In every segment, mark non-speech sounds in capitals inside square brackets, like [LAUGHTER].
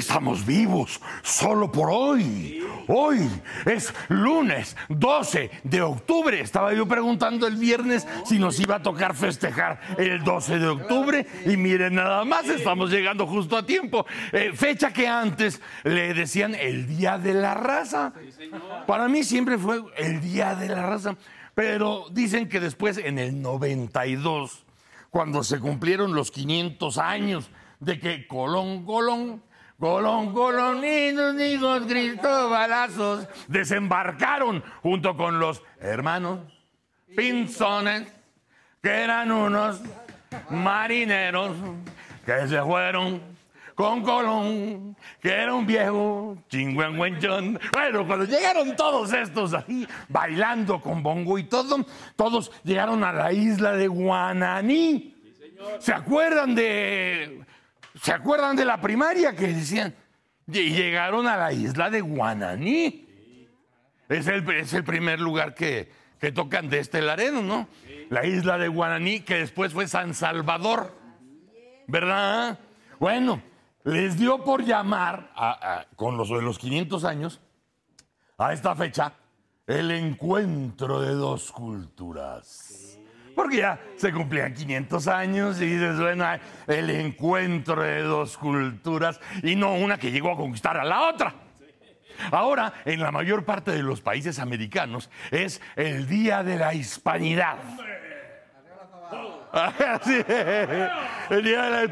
estamos vivos solo por hoy. Hoy es lunes 12 de octubre. Estaba yo preguntando el viernes si nos iba a tocar festejar el 12 de octubre y miren nada más, estamos llegando justo a tiempo. Eh, fecha que antes le decían el Día de la Raza. Para mí siempre fue el Día de la Raza. Pero dicen que después, en el 92, cuando se cumplieron los 500 años de que Colón, Colón Colón, Colón y los hijos Cristóbalazos desembarcaron junto con los hermanos Pinzones, que eran unos marineros que se fueron con Colón, que era un viejo chingüengüenchón. Bueno, cuando llegaron todos estos ahí bailando con bongo y todo, todos llegaron a la isla de Guananí. ¿Se acuerdan de ¿Se acuerdan de la primaria que decían? Llegaron a la isla de Guananí. Es el, primer lugar que, tocan de este lareno, ¿no? La isla de Guananí, que después fue San Salvador. ¿Verdad? Bueno, les dio por llamar, con los de los 500 años, a esta fecha, el encuentro de dos culturas. Porque ya se cumplían 500 años y se suena el encuentro de dos culturas y no una que llegó a conquistar a la otra. Ahora, en la mayor parte de los países americanos, es el Día de la Hispanidad. [LAUGHS] El Día de la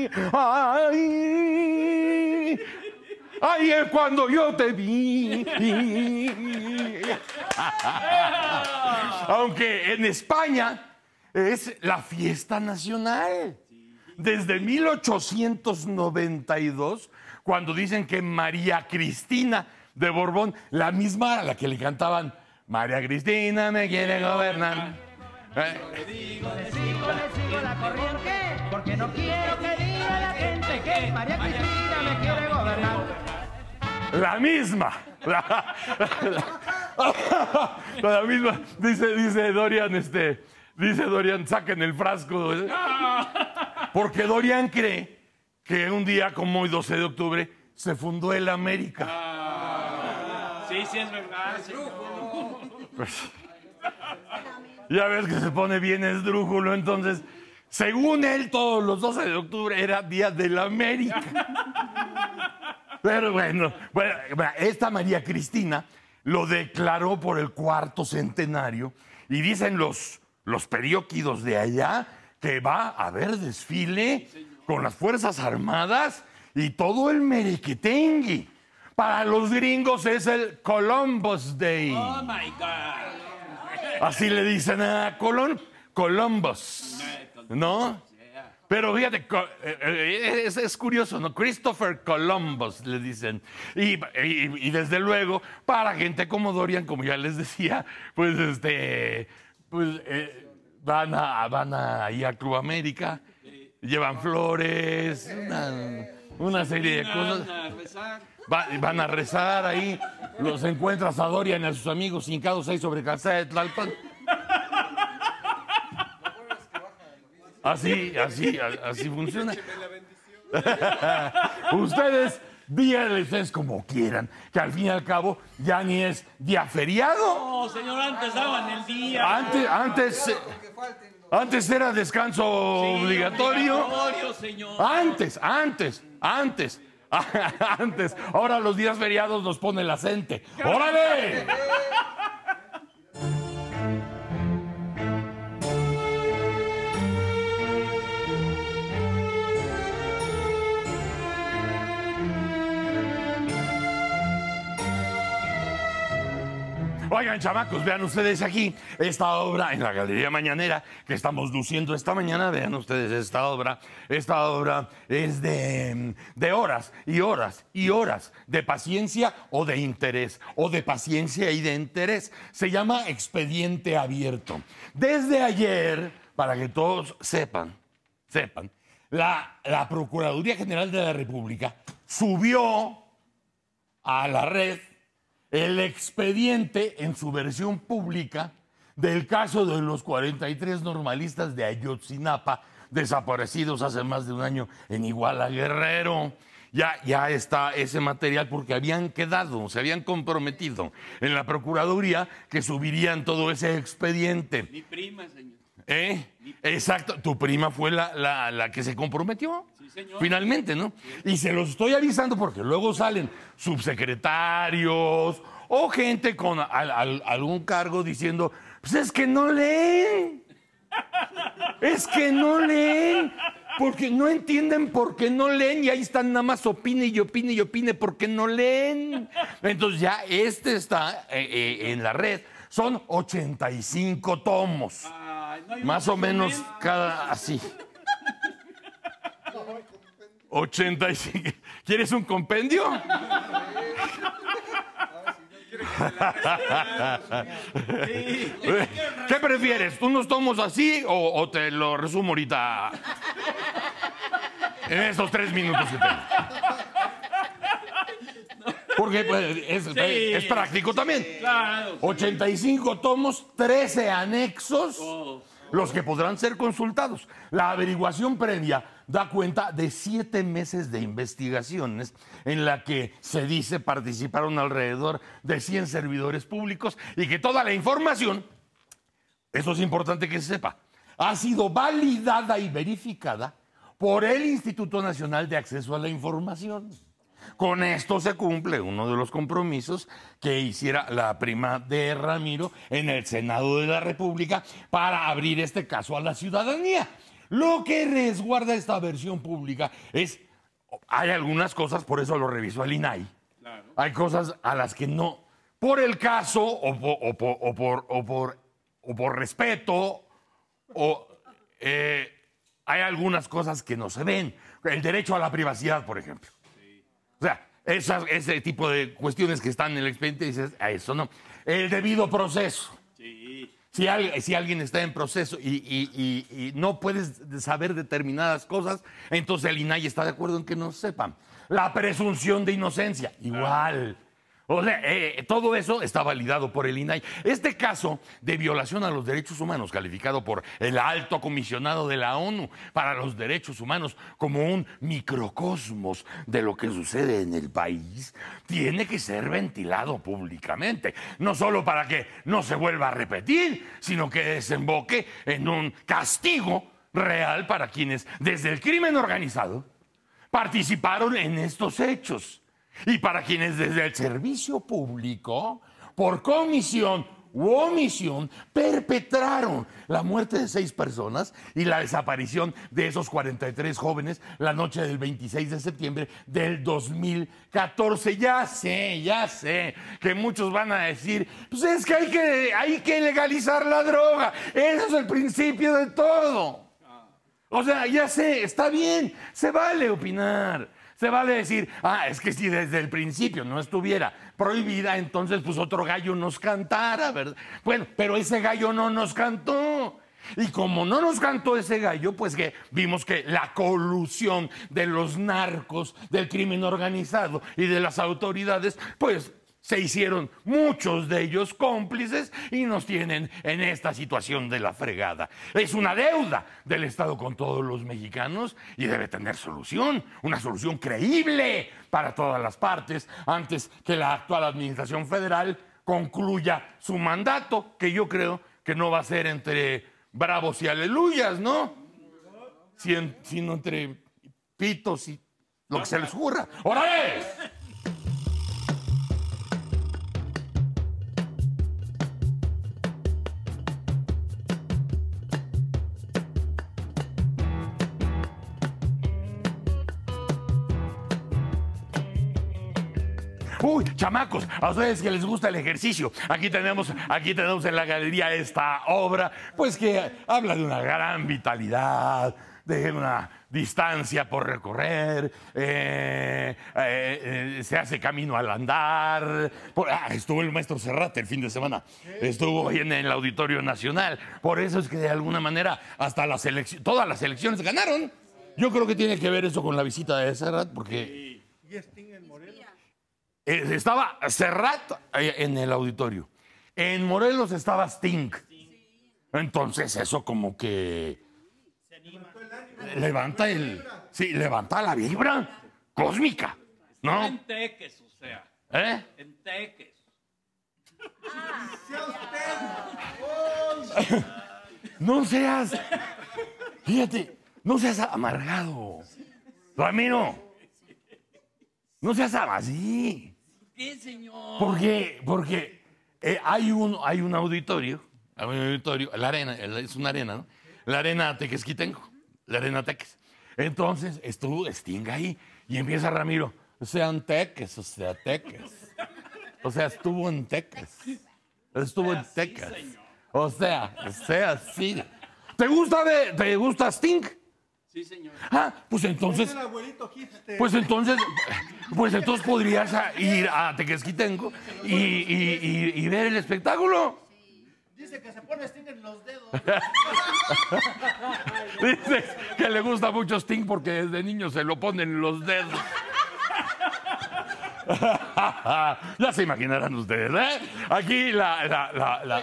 Hispanidad. Ahí es cuando yo te vi. Aunque en España es la fiesta nacional. Desde 1892, cuando dicen que María Cristina de Borbón, la misma a la que le cantaban, María Cristina me quiere gobernar. Eh. porque no quiero que diga la gente que María Cristina me quiere gobernar. La misma. La, misma. Dice, dice Dorian, este. Dice Dorian, saquen el frasco. Porque Dorian cree que un día como hoy, 12 de octubre, se fundó el América. sí, sí, es verdad. Pues, ya ves que se pone bien esdrújulo, entonces, según él, todos los 12 de octubre era Día del América. Pero bueno, esta María Cristina lo declaró por el cuarto centenario y dicen los, los de allá que va a haber desfile con las Fuerzas Armadas y todo el merequetengue. Para los gringos es el Columbus Day. Oh my God. Así le dicen a Colón, Columbus. ¿No? Pero fíjate, eh, eh, es, es, curioso, ¿no? Christopher Columbus, le dicen. Y, desde luego, para gente como Dorian, como ya les decía, pues este. Pues eh, van a van a ir a Club América, llevan flores, una, serie de cosas. rezar. van a rezar ahí. Los encuentras a Dorian y a sus amigos hincados ahí sobre calzada de Tlalpan. Así, así, así funciona. Ustedes, díganle es como quieran, que al fin y al cabo ya ni es día feriado. No, señor, antes daban el día. Eh, antes, antes. Antes era descanso obligatorio. Antes, [LAUGHS] antes, antes. Antes, ahora los días feriados nos pone la gente. ¡Órale! Eh, Oigan, chamacos, vean ustedes aquí esta obra en la Galería Mañanera que estamos luciendo esta mañana. Vean ustedes esta obra. Esta obra es de, horas y horas y horas de paciencia o de interés, o de paciencia y de interés. Se llama Expediente Abierto. Desde ayer, para que todos sepan, sepan, la, la Procuraduría General de la República subió a la red el expediente en su versión pública del caso de los 43 normalistas de Ayotzinapa desaparecidos hace más de un año en Iguala Guerrero. Ya, ya, está ese material porque habían quedado, se habían comprometido en la Procuraduría que subirían todo ese expediente. Mi prima, señor. ¿Eh? Exacto, tu prima fue la, que se comprometió. Finalmente, ¿no? Y se los estoy avisando porque luego salen subsecretarios o gente con algún cargo diciendo, pues es que no leen. Es que no leen. Porque no entienden por qué no leen y ahí están nada más opine y opine y opine porque no leen. Entonces ya este está eh, eh, en la red. Son 85 tomos. Más o menos cada así. 85. ¿Quieres un compendio? ¿Qué prefieres? ¿Unos tomos así o, te lo resumo ahorita en estos tres minutos que tengo? Porque pues, es, práctico también. Claro, 85 tomos, 13 anexos. Oh los que podrán ser consultados. La averiguación previa da cuenta de siete meses de investigaciones en la que se dice participaron alrededor de 100 servidores públicos y que toda la información, eso es importante que se sepa, ha sido validada y verificada por el Instituto Nacional de Acceso a la Información. Con esto se cumple uno de los compromisos que hiciera la prima de Ramiro en el Senado de la República para abrir este caso a la ciudadanía. Lo que resguarda esta versión pública es, hay algunas cosas, por eso lo revisó el INAI, hay cosas a las que no, por el caso o por, respeto, o eh, hay algunas cosas que no se ven. El derecho a la privacidad, por ejemplo ese tipo de cuestiones que están en el expediente, dices, a eso no. El debido proceso. Si, si alguien está en proceso y, y, no puedes saber determinadas cosas, entonces el INAI está de acuerdo en que no sepan. La presunción de inocencia, igual. O sea, eh, eh, todo eso está validado por el INAI. Este caso de violación a los derechos humanos, calificado por el alto comisionado de la ONU para los derechos humanos como un microcosmos de lo que sucede en el país, tiene que ser ventilado públicamente. No solo para que no se vuelva a repetir, sino que desemboque en un castigo real para quienes desde el crimen organizado participaron en estos hechos. Y para quienes desde el servicio público, por comisión u omisión, perpetraron la muerte de seis personas y la desaparición de esos 43 jóvenes la noche del 26 de septiembre del 2014. Ya sé, ya sé que muchos van a decir, pues es que hay que, hay que legalizar la droga, eso es el principio de todo. O sea, ya sé, está bien, se vale opinar. Se vale decir, ah, es que si desde el principio no estuviera prohibida, entonces pues otro gallo nos cantara, ¿verdad? Bueno, pero ese gallo no nos cantó. Y como no nos cantó ese gallo, pues que vimos que la colusión de los narcos, del crimen organizado y de las autoridades, pues se hicieron muchos de ellos cómplices y nos tienen en esta situación de la fregada. Es una deuda del Estado con todos los mexicanos y debe tener solución, una solución creíble para todas las partes antes que la actual Administración Federal concluya su mandato, que yo creo que no va a ser entre bravos y aleluyas, ¿no? Sino entre pitos y lo que se les ocurra. es! Uy, chamacos, a ustedes que les gusta el ejercicio. Aquí tenemos, aquí tenemos en la galería esta obra, pues que habla de una gran vitalidad, de una distancia por recorrer, eh, eh, eh, se hace camino al andar. Ah, estuvo el maestro Serrat el fin de semana, estuvo en el Auditorio Nacional. Por eso es que de alguna manera hasta las todas las elecciones ganaron. Yo creo que tiene que ver eso con la visita de Serrat, porque... Eh, estaba cerrado eh, en el auditorio. En Morelos estaba Sting. Entonces eso como que levanta el sí, levanta la vibra cósmica, ¿no? En teques, o sea. ¿Eh? En teques. No seas Fíjate, no seas amargado. Ramiro. No seas así qué, señor? qué? porque eh, hay, un, hay un auditorio, hay un auditorio, la arena, es una arena, ¿no? La arena tengo la arena Teques. Entonces, estuvo Sting ahí y empieza Ramiro, o sean teques, o sea, teques. O sea, estuvo en teques. Estuvo en teques. O sea, o sea sí, ¿Te gusta, ¿Te gusta Sting? Sí, señor. Ah, pues entonces. Pues entonces, pues entonces podrías ir a Tequesquitenco y, y, y, ver el espectáculo. Dice que se pone Sting en los dedos. [LAUGHS] Dice que le gusta mucho Sting porque desde niño se lo ponen en los dedos. [LAUGHS] ya se imaginarán ustedes, ¿eh? Aquí la,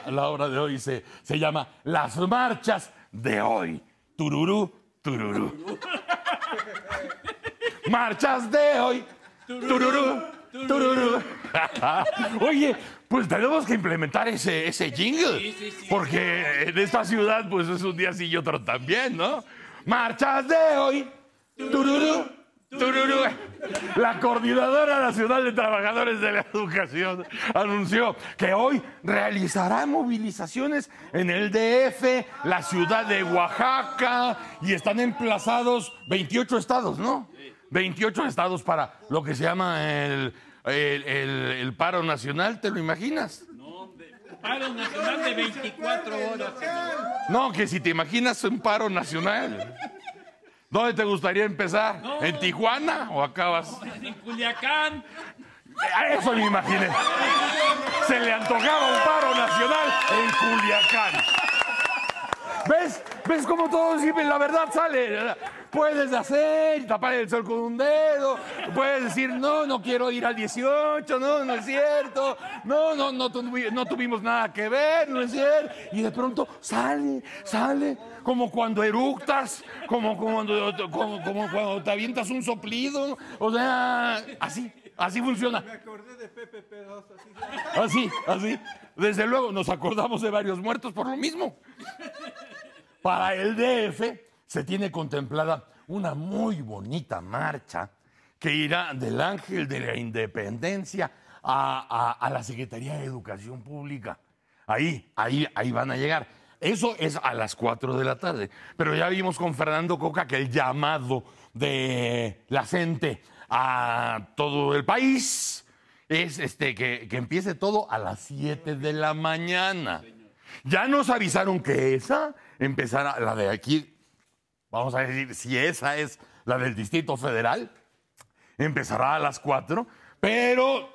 la, obra de hoy se, se llama Las Marchas de Hoy. Tururú, Tururú. [LAUGHS] Marchas de hoy. Tururú. Tururú. [LAUGHS] Oye, pues tenemos que implementar ese, ese jingle. Porque en esta ciudad, pues es un día así y otro también, ¿no? Marchas de hoy. Tururú. Tururú. La Coordinadora Nacional de Trabajadores de la Educación anunció que hoy realizará movilizaciones en el DF, la ciudad de Oaxaca, y están emplazados 28 estados, ¿no? 28 estados para lo que se llama el, paro nacional, ¿te lo imaginas? paro nacional de 24 horas. No, que si te imaginas un paro nacional. ¿Dónde te gustaría empezar? ¿En Tijuana o acabas? en Culiacán. eso me imaginé. Se le antojaba un paro nacional en Culiacán. ¿Ves? ¿Ves cómo todos la verdad sale? Puedes hacer, tapar el sol con un dedo, puedes decir, no, no quiero ir al 18, no, no es cierto, no, no, no, tuvimos nada que ver, no es cierto. Y de pronto sale, sale, como cuando eructas, como, como, como, cuando te avientas un soplido, o sea, así. Así funciona. Me acordé de Pepe así. Así, así. Desde luego, nos acordamos de varios muertos por lo mismo. Para el DF, se tiene contemplada una muy bonita marcha que irá del Ángel de la Independencia a, la Secretaría de Educación Pública. Ahí, ahí, ahí van a llegar. Eso es a las 4 de la tarde. Pero ya vimos con Fernando Coca que el llamado de la gente a todo el país es este, que, que empiece todo a las 7 de la mañana. Ya nos avisaron que esa empezará, la de aquí vamos a decir, si esa es la del Distrito Federal, empezará a las cuatro, pero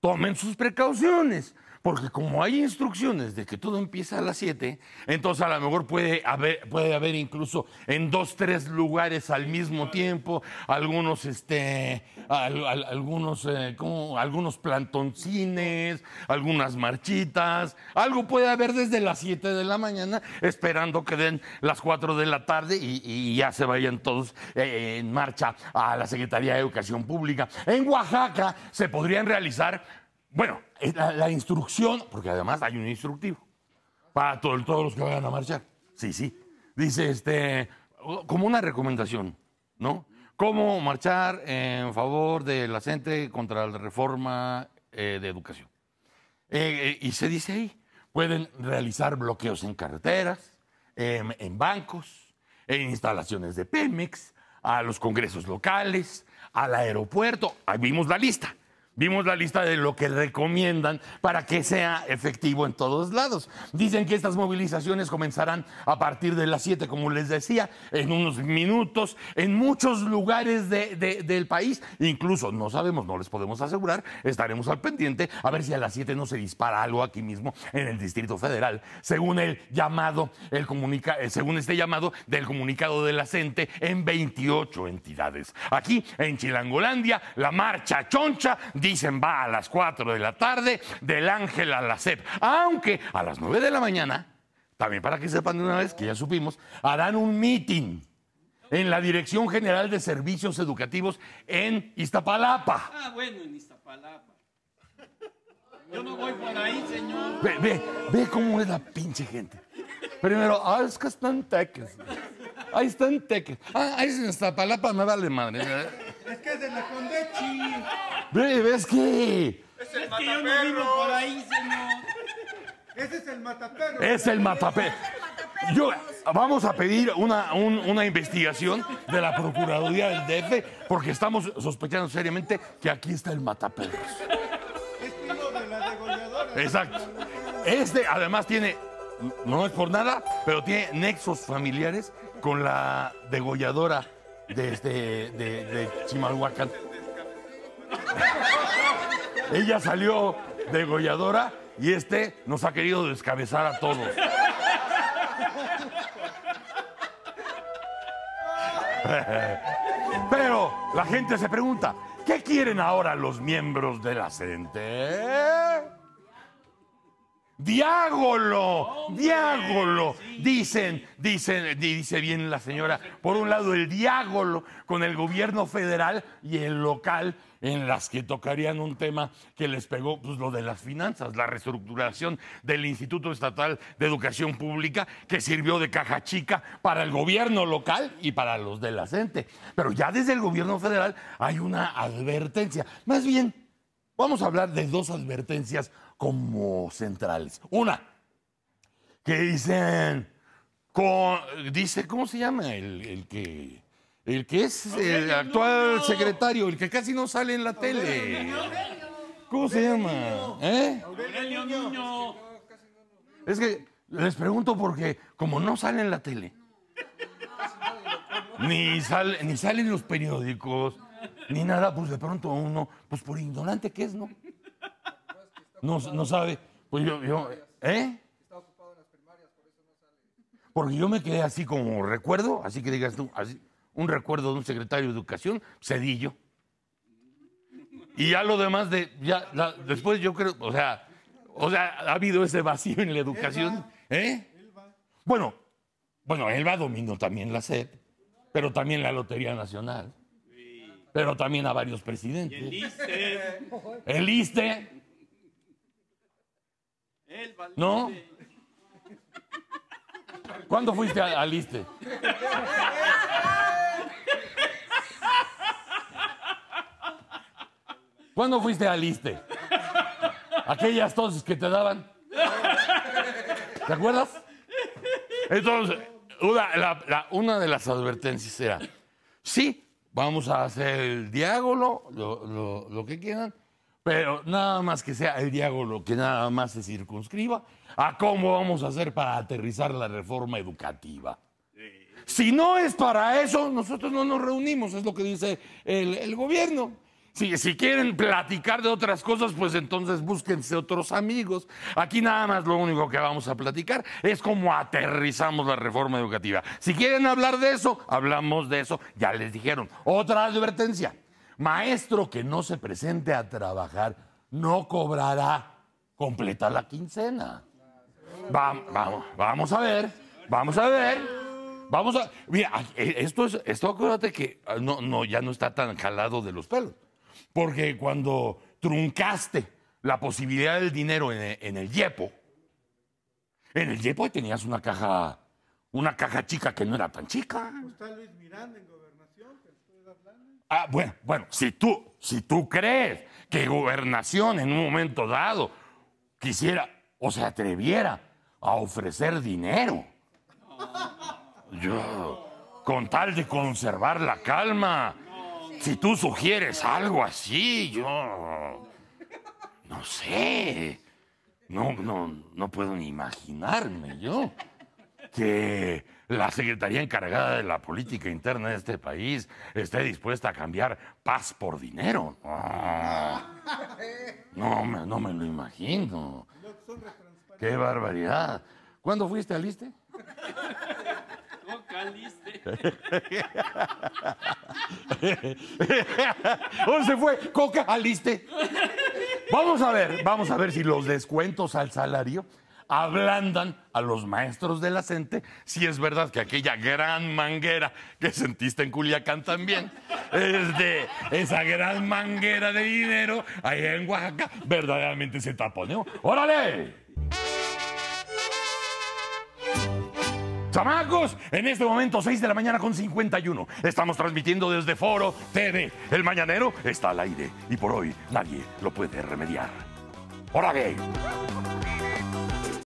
tomen sus precauciones. Porque como hay instrucciones de que todo empieza a las 7, entonces a lo mejor puede haber, puede haber incluso en dos, tres lugares al mismo tiempo, algunos, este, algunos, eh, algunos plantoncines, algunas marchitas, algo puede haber desde las 7 de la mañana, esperando que den las 4 de la tarde y, ya se vayan todos eh, en marcha a la Secretaría de Educación Pública. En Oaxaca se podrían realizar, bueno, la, instrucción, porque además hay un instructivo para todos los que vayan a marchar. Sí, sí. Dice, este, como una recomendación, ¿no? ¿Cómo marchar en favor de la gente contra la reforma eh, de educación? Eh, eh, y se dice ahí, pueden realizar bloqueos en carreteras, em, en bancos, en instalaciones de Pemex, a los congresos locales, al aeropuerto. Ahí vimos la lista. Vimos la lista de lo que recomiendan para que sea efectivo en todos lados. Dicen que estas movilizaciones comenzarán a partir de las 7, como les decía, en unos minutos, en muchos lugares del país. Incluso, no sabemos, no les podemos asegurar, estaremos al pendiente a ver si a las 7 no se dispara algo aquí mismo en el Distrito Federal, según el llamado, el comunica, eh, según este llamado del comunicado de la CENTE en 28 entidades. Aquí, en Chilangolandia, la marcha choncha dicen va a las 4 de la tarde del Ángel a la CEP. Aunque a las 9 de la mañana, también para que sepan de una vez que ya supimos, harán un meeting en la Dirección General de Servicios Educativos en Iztapalapa. Ah, bueno, en Iztapalapa. Yo no voy por ahí, señor. Ve, ve, ve cómo es la pinche gente. Primero, ah, es que están teques. Ahí están teques. Ah, ahí en Iztapalapa me vale madre. Es que es de la ¿Ves Es el matapé. Ese es el mataperro. Es el mataperro. vamos a pedir una, una investigación de la Procuraduría del DF porque estamos sospechando seriamente que aquí está el mataperros. Es de la degolladora! Exacto. Este además tiene, no es por nada, pero tiene nexos familiares con la degolladora de, este, de Chimalhuacán. Ella salió degolladora y este nos ha querido descabezar a todos. [LAUGHS] Pero la gente se pregunta, ¿qué quieren ahora los miembros de la CENTE? Diágolo, diágolo, dicen, dicen, dice bien la señora, por un lado el diágolo con el gobierno federal y el local en las que tocarían un tema que les pegó, pues lo de las finanzas, la reestructuración del Instituto Estatal de Educación Pública, que sirvió de caja chica para el gobierno local y para los de la gente. Pero ya desde el gobierno federal hay una advertencia. Más bien, vamos a hablar de dos advertencias como centrales. Una, que dicen, dice, ¿cómo se llama el que el que es el eh, actual secretario, el que casi no sale en la tele. ¿Cómo se llama? ¿Eh? Es que les pregunto porque, como no sale en la tele, ni, sale, ni salen los periódicos, ni nada, pues de pronto uno, pues por ignorante que es, ¿no? No, sabe. Pues yo, ¿eh? Porque yo me quedé así como recuerdo, así que digas tú, así un recuerdo de un secretario de Educación, Cedillo. Y ya lo demás de, ya, después yo creo, o sea, o sea, ha habido ese vacío en la educación. ¿Eh? Bueno, él Elba dominó también la SED, pero también la Lotería Nacional, pero también a varios presidentes. el ISTE. El ISTE. ¿No? ¿Cuándo fuiste al ISTE? [LAUGHS] ¿Cuándo fuiste a Liste? Aquellas toses que te daban. ¿Te acuerdas? Entonces, una, de las advertencias era, sí, vamos a hacer el diálogo, lo, que quieran, pero nada más que sea el diálogo que nada más se circunscriba a cómo vamos a hacer para aterrizar la reforma educativa. Si no es para eso, nosotros no nos reunimos, es lo que dice el gobierno. Si, quieren platicar de otras cosas, pues entonces búsquense otros amigos. Aquí nada más lo único que vamos a platicar es cómo aterrizamos la reforma educativa. Si quieren hablar de eso, hablamos de eso. Ya les dijeron. Otra advertencia. Maestro que no se presente a trabajar no cobrará completa la quincena. vamos, vamos, vamos a ver. Vamos a ver. Vamos a. Mira, eh, esto Esto acuérdate que ah, no, no, ya no está tan jalado de los pelos porque cuando truncaste la posibilidad del dinero en, el Yepo, en el Yepo tenías una caja, una caja chica que no era tan chica. Está Luis Miranda en gobernación, Ah, bueno, si tú, si tú crees que gobernación en un momento dado quisiera o se atreviera a ofrecer dinero. con tal de conservar la calma, si tú sugieres algo así, yo no sé. No, no, no puedo ni imaginarme yo que la Secretaría encargada de la política interna de este país esté dispuesta a cambiar paz por dinero. No, no, me lo imagino. Qué barbaridad. ¿Cuándo fuiste al ISTE? [LAUGHS] ¿Dónde se fue? Coca, aliste. Vamos a ver, vamos a ver si los descuentos al salario ablandan a los maestros de la gente. si es verdad que aquella gran manguera que sentiste en Culiacán también, esa gran manguera de dinero ahí en Oaxaca, verdaderamente se taponeó. ¡Órale! Chamacos, en este momento 6 de la mañana con 51. Estamos transmitiendo desde Foro TV. El mañanero está al aire y por hoy nadie lo puede remediar. gay!